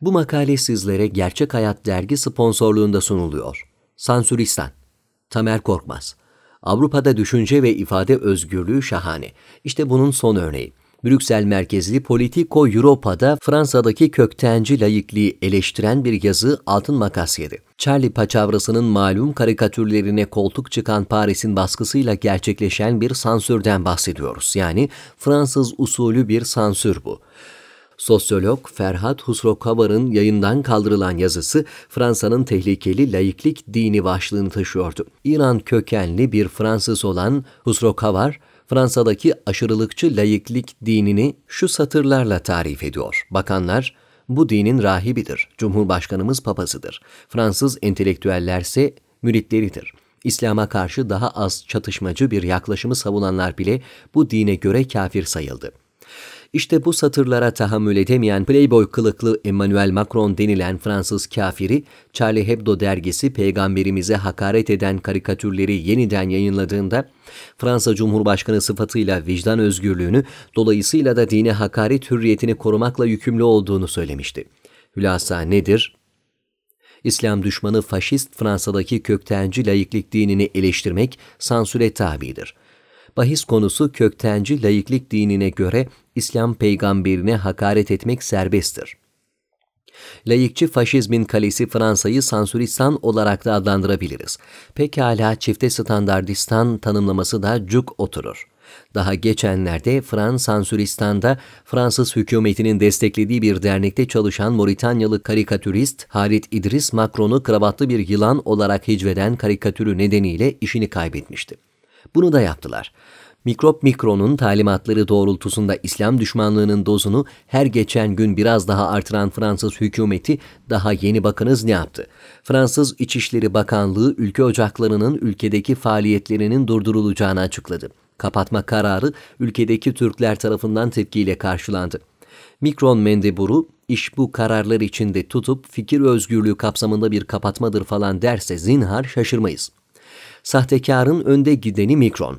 Bu makale sizlere Gerçek Hayat Dergi sponsorluğunda sunuluyor. Sansüristan, Tamer Korkmaz. Avrupa'da düşünce ve ifade özgürlüğü şahane. İşte bunun son örneği. Brüksel merkezli Politico Europa'da Fransa'daki köktenci layıklığı eleştiren bir yazı altın makas yedi. Charlie paçavrasının malum karikatürlerine koltuk çıkan Paris'in baskısıyla gerçekleşen bir sansürden bahsediyoruz. Yani Fransız usulü bir sansür bu. Sosyolog Ferhat Husro Kavar'ın yayından kaldırılan yazısı Fransa'nın tehlikeli laiklik dini başlığını taşıyordu. İran kökenli bir Fransız olan Husro Kavar Fransa'daki aşırılıkçı laiklik dinini şu satırlarla tarif ediyor. Bakanlar, bu dinin rahibidir, Cumhurbaşkanımız papasıdır. Fransız entelektüellerse müritleridir.'' İslam'a karşı daha az çatışmacı bir yaklaşımı savunanlar bile bu dine göre kafir sayıldı. İşte bu satırlara tahammül edemeyen playboy kılıklı Emmanuel Macron denilen Fransız kafiri, Charlie Hebdo dergisi peygamberimize hakaret eden karikatürleri yeniden yayınladığında, Fransa Cumhurbaşkanı sıfatıyla vicdan özgürlüğünü, dolayısıyla da dine hakaret hürriyetini korumakla yükümlü olduğunu söylemişti. Hülasa nedir? İslam düşmanı faşist Fransa'daki köktenci laiklik dinini eleştirmek sansüre tabidir.'' bahis konusu köktenci laiklik dinine göre İslam peygamberine hakaret etmek serbesttir. Layıkçı faşizmin kalesi Fransa'yı sansüristan olarak da adlandırabiliriz. Pekala çifte standartistan tanımlaması da cuk oturur. Daha geçenlerde Frans Sansüristan'da Fransız hükümetinin desteklediği bir dernekte çalışan Moritanyalı karikatürist Halit İdris Macron'u kravatlı bir yılan olarak hicveden karikatürü nedeniyle işini kaybetmişti. Bunu da yaptılar. Mikrop Mikro'nun talimatları doğrultusunda İslam düşmanlığının dozunu her geçen gün biraz daha artıran Fransız hükümeti daha yeni bakınız ne yaptı? Fransız İçişleri Bakanlığı ülke ocaklarının ülkedeki faaliyetlerinin durdurulacağını açıkladı. Kapatma kararı ülkedeki Türkler tarafından tepkiyle karşılandı. Mikron mendeburu iş bu kararlar içinde tutup fikir özgürlüğü kapsamında bir kapatmadır falan derse zinhar şaşırmayız sahtekarın önde gideni Mikron.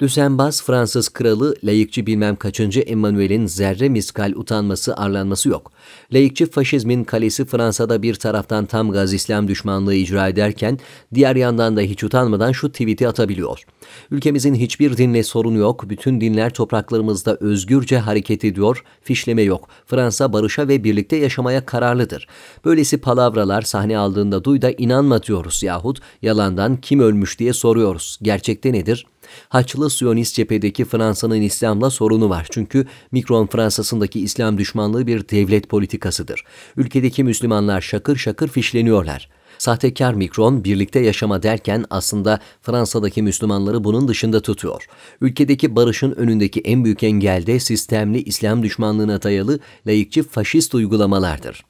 Düsenbaz Fransız kralı layıkçı bilmem kaçıncı Emmanuel'in zerre miskal utanması arlanması yok. Layıkçı faşizmin kalesi Fransa'da bir taraftan tam gaz İslam düşmanlığı icra ederken diğer yandan da hiç utanmadan şu tweet'i atabiliyor. Ülkemizin hiçbir dinle sorunu yok, bütün dinler topraklarımızda özgürce hareket ediyor, fişleme yok. Fransa barışa ve birlikte yaşamaya kararlıdır. Böylesi palavralar sahne aldığında duy da inanma diyoruz yahut yalandan kim ölmüş diye soruyoruz. Gerçekte nedir?'' Haçlı Siyonist cephedeki Fransa'nın İslam'la sorunu var. Çünkü Mikron Fransa'sındaki İslam düşmanlığı bir devlet politikasıdır. Ülkedeki Müslümanlar şakır şakır fişleniyorlar. Sahtekar Mikron birlikte yaşama derken aslında Fransa'daki Müslümanları bunun dışında tutuyor. Ülkedeki barışın önündeki en büyük engel de sistemli İslam düşmanlığına dayalı layıkçı faşist uygulamalardır.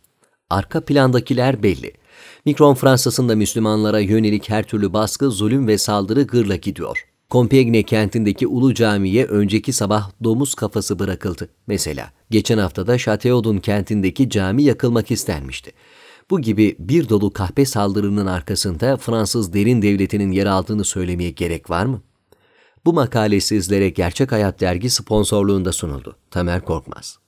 Arka plandakiler belli. Mikron Fransa'sında Müslümanlara yönelik her türlü baskı, zulüm ve saldırı gırla gidiyor. Kompegne kentindeki Ulu Cami'ye önceki sabah domuz kafası bırakıldı. Mesela geçen haftada Şateodun kentindeki cami yakılmak istenmişti. Bu gibi bir dolu kahpe saldırının arkasında Fransız derin devletinin yer aldığını söylemeye gerek var mı? Bu makale sizlere Gerçek Hayat Dergi sponsorluğunda sunuldu. Tamer Korkmaz.